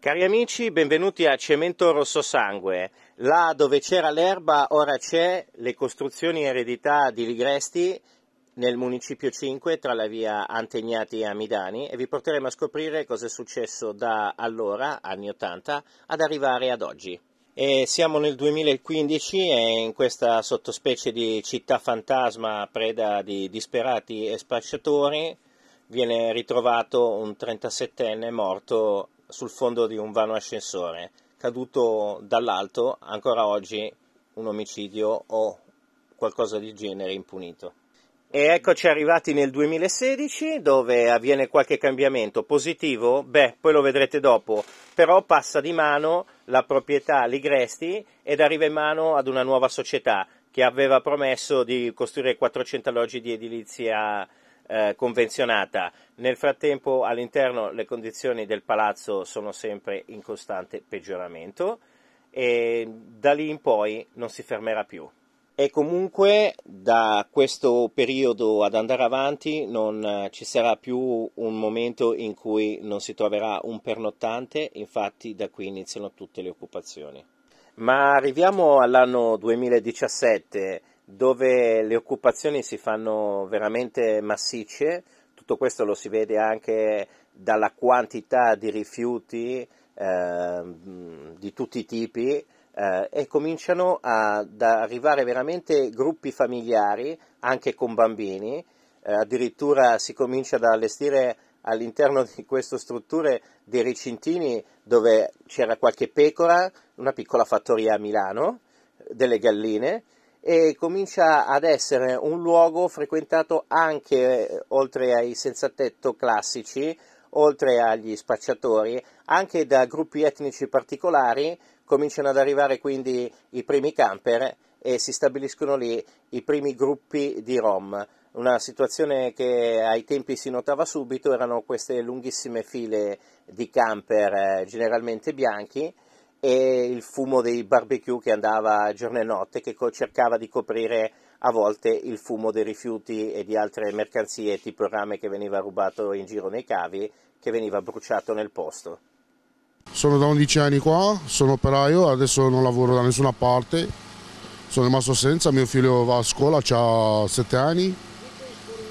Cari amici, benvenuti a Cemento Rosso Sangue. Là dove c'era l'erba ora c'è le costruzioni eredità di Ligresti nel municipio 5 tra la via Antegnati e Amidani e vi porteremo a scoprire cosa è successo da allora, anni 80, ad arrivare ad oggi. E siamo nel 2015 e in questa sottospecie di città fantasma preda di disperati e spacciatori viene ritrovato un 37enne morto sul fondo di un vano ascensore, caduto dall'alto, ancora oggi un omicidio o qualcosa di genere impunito. E eccoci arrivati nel 2016 dove avviene qualche cambiamento positivo, beh, poi lo vedrete dopo, però passa di mano la proprietà Ligresti ed arriva in mano ad una nuova società che aveva promesso di costruire 400 alloggi di edilizia eh, convenzionata. Nel frattempo all'interno le condizioni del palazzo sono sempre in costante peggioramento e da lì in poi non si fermerà più. E comunque da questo periodo ad andare avanti non eh, ci sarà più un momento in cui non si troverà un pernottante, infatti da qui iniziano tutte le occupazioni. Ma arriviamo all'anno 2017 dove le occupazioni si fanno veramente massicce, tutto questo lo si vede anche dalla quantità di rifiuti eh, di tutti i tipi eh, e cominciano ad arrivare veramente gruppi familiari, anche con bambini, eh, addirittura si comincia ad allestire all'interno di queste strutture dei ricintini dove c'era qualche pecora, una piccola fattoria a Milano, delle galline, e comincia ad essere un luogo frequentato anche eh, oltre ai senzatetto classici, oltre agli spacciatori, anche da gruppi etnici particolari, cominciano ad arrivare quindi i primi camper e si stabiliscono lì i primi gruppi di Rom. Una situazione che ai tempi si notava subito erano queste lunghissime file di camper eh, generalmente bianchi e il fumo dei barbecue che andava giorno e notte, che co- cercava di coprire a volte il fumo dei rifiuti e di altre mercanzie, tipo il rame che veniva rubato in giro nei cavi, che veniva bruciato nel posto. Sono da 11 anni qua, sono operaio, adesso non lavoro da nessuna parte, sono rimasto senza, mio figlio va a scuola, ha 7 anni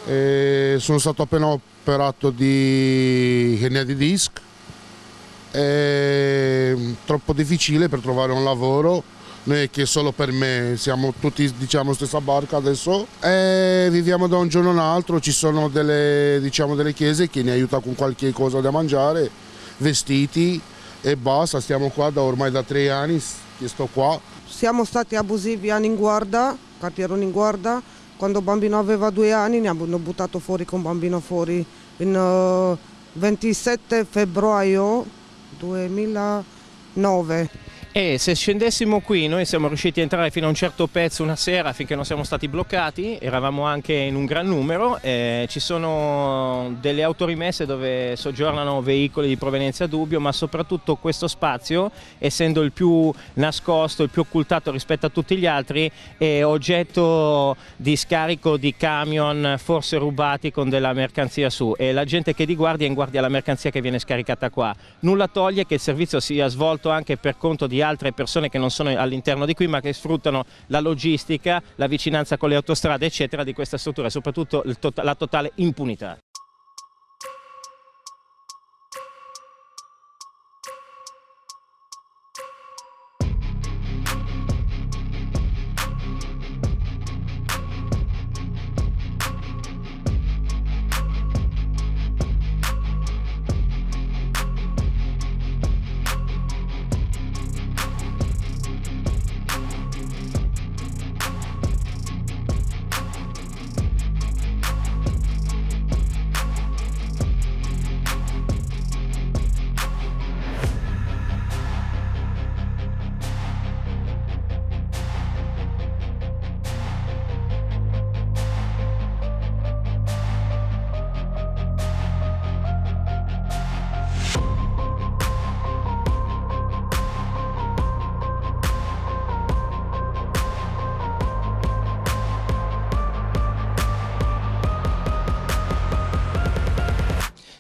e sono stato appena operato di hernia di disc è mm, troppo difficile per trovare un lavoro, non è che solo per me, siamo tutti diciamo stessa barca adesso e viviamo da un giorno all'altro, ci sono delle, diciamo, delle chiese che ne aiutano con qualche cosa da mangiare, vestiti e basta, stiamo qua da ormai da tre anni che sto qua. Siamo stati abusivi a Ninguarda, Cartiero Ninguarda, quando il bambino aveva due anni ne hanno buttato fuori con bambino fuori. Il 27 eh, febbraio 2009. E se scendessimo qui, noi siamo riusciti a entrare fino a un certo pezzo una sera finché non siamo stati bloccati, eravamo anche in un gran numero, eh, ci sono delle autorimesse dove soggiornano veicoli di provenienza a dubbio, ma soprattutto questo spazio, essendo il più nascosto, il più occultato rispetto a tutti gli altri, è oggetto di scarico di camion forse rubati con della mercanzia su e la gente che di guardia è in guardia la mercanzia che viene scaricata qua. Nulla toglie che il servizio sia svolto anche per conto di altri altre persone che non sono all'interno di qui ma che sfruttano la logistica, la vicinanza con le autostrade eccetera di questa struttura e soprattutto tota-, la totale impunità.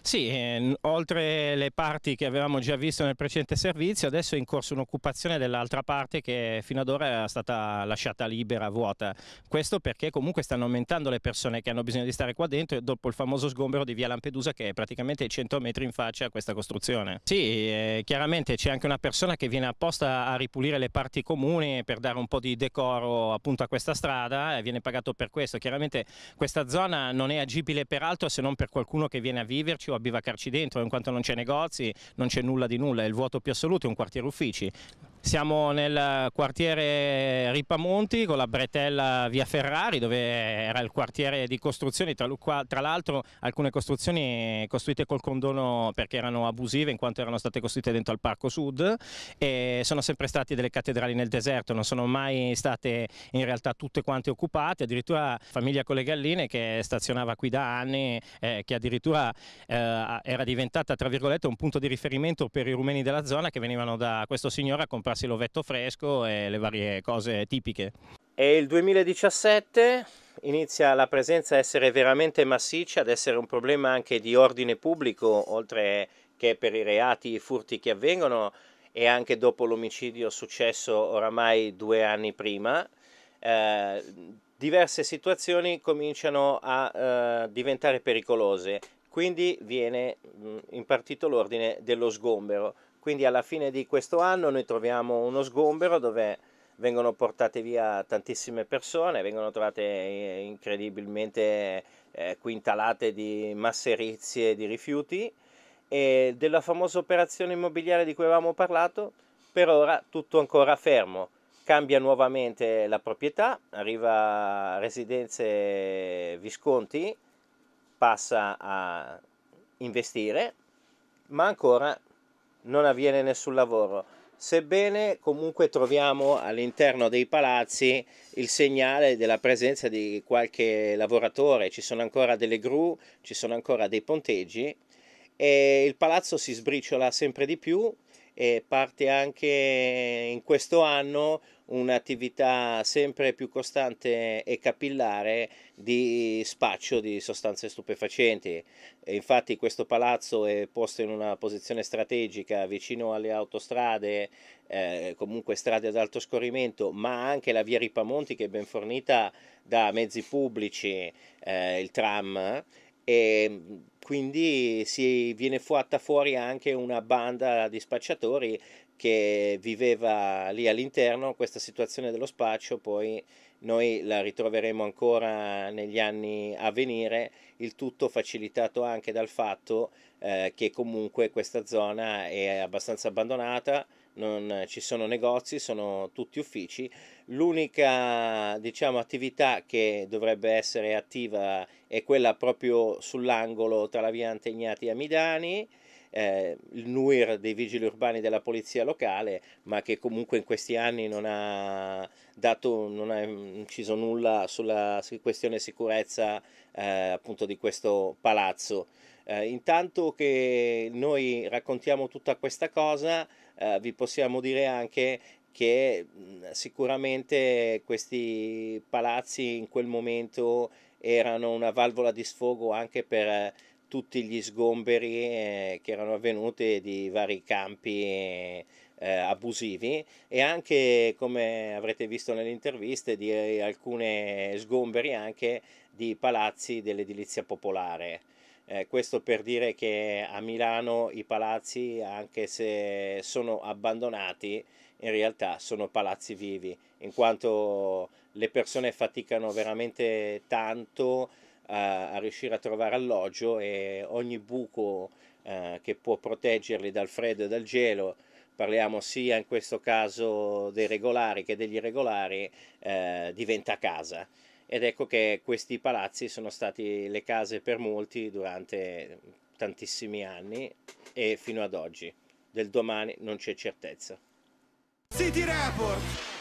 Sì, oltre le parti che avevamo già visto nel precedente servizio, adesso è in corso un'occupazione dell'altra parte che fino ad ora era stata lasciata libera, vuota. Questo perché comunque stanno aumentando le persone che hanno bisogno di stare qua dentro dopo il famoso sgombero di via Lampedusa che è praticamente 100 metri in faccia a questa costruzione. Sì, eh, chiaramente c'è anche una persona che viene apposta a ripulire le parti comuni per dare un po' di decoro appunto a questa strada e viene pagato per questo. Chiaramente questa zona non è agibile per altro se non per qualcuno che viene a viverci o a bivacarci dentro dentro, in quanto non c'è negozi, non c'è nulla di nulla, è il vuoto più assoluto, è un quartiere uffici. Siamo nel quartiere Ripamonti con la bretella via Ferrari dove era il quartiere di costruzioni, tra l'altro alcune costruzioni costruite col condono perché erano abusive in quanto erano state costruite dentro al Parco Sud e sono sempre state delle cattedrali nel deserto, non sono mai state in realtà tutte quante occupate, addirittura famiglia con le galline che stazionava qui da anni, eh, che addirittura eh, era diventata tra virgolette un punto di riferimento per i rumeni della zona che venivano da questo signore a comprare comprarsi l'ovetto fresco e le varie cose tipiche. È il 2017, inizia la presenza a essere veramente massiccia, ad essere un problema anche di ordine pubblico, oltre che per i reati e furti che avvengono e anche dopo l'omicidio successo oramai due anni prima. Eh, diverse situazioni cominciano a eh, diventare pericolose, quindi viene mm, impartito l'ordine dello sgombero. Quindi alla fine di questo anno noi troviamo uno sgombero dove vengono portate via tantissime persone, vengono trovate eh, incredibilmente eh, quintalate di masserizie di rifiuti e della famosa operazione immobiliare di cui avevamo parlato, per ora tutto ancora fermo. Cambia nuovamente la proprietà, arriva a Residenze Visconti, passa a investire, ma ancora non avviene nessun lavoro. Sebbene comunque troviamo all'interno dei palazzi il segnale della presenza di qualche lavoratore, ci sono ancora delle gru, ci sono ancora dei ponteggi e il palazzo si sbriciola sempre di più e parte anche in questo anno un'attività sempre più costante e capillare di spaccio di sostanze stupefacenti. E infatti questo palazzo è posto in una posizione strategica vicino alle autostrade, eh, comunque strade ad alto scorrimento, ma anche la via Ripamonti che è ben fornita da mezzi pubblici, eh, il tram e quindi si viene fatta fuori anche una banda di spacciatori che viveva lì all'interno, questa situazione dello spaccio poi noi la ritroveremo ancora negli anni a venire, il tutto facilitato anche dal fatto eh, che comunque questa zona è abbastanza abbandonata, non ci sono negozi, sono tutti uffici. L'unica diciamo, attività che dovrebbe essere attiva è quella proprio sull'angolo tra la via Antegnati e Amidani eh, il NUIR dei vigili urbani della polizia locale, ma che comunque in questi anni non ha, dato, non ha inciso nulla sulla questione sicurezza eh, appunto di questo palazzo. Eh, intanto che noi raccontiamo tutta questa cosa, eh, vi possiamo dire anche che mm, sicuramente questi palazzi in quel momento erano una valvola di sfogo anche per tutti gli sgomberi eh, che erano avvenuti di vari campi eh, abusivi e anche come avrete visto nelle interviste di alcuni sgomberi anche di palazzi dell'edilizia popolare. Eh, questo per dire che a Milano i palazzi, anche se sono abbandonati, in realtà sono palazzi vivi, in quanto le persone faticano veramente tanto a, a riuscire a trovare alloggio e ogni buco eh, che può proteggerli dal freddo e dal gelo parliamo sia in questo caso dei regolari che degli irregolari, eh, diventa casa. Ed ecco che questi palazzi sono stati le case per molti durante tantissimi anni e fino ad oggi. Del domani non c'è certezza. City Report!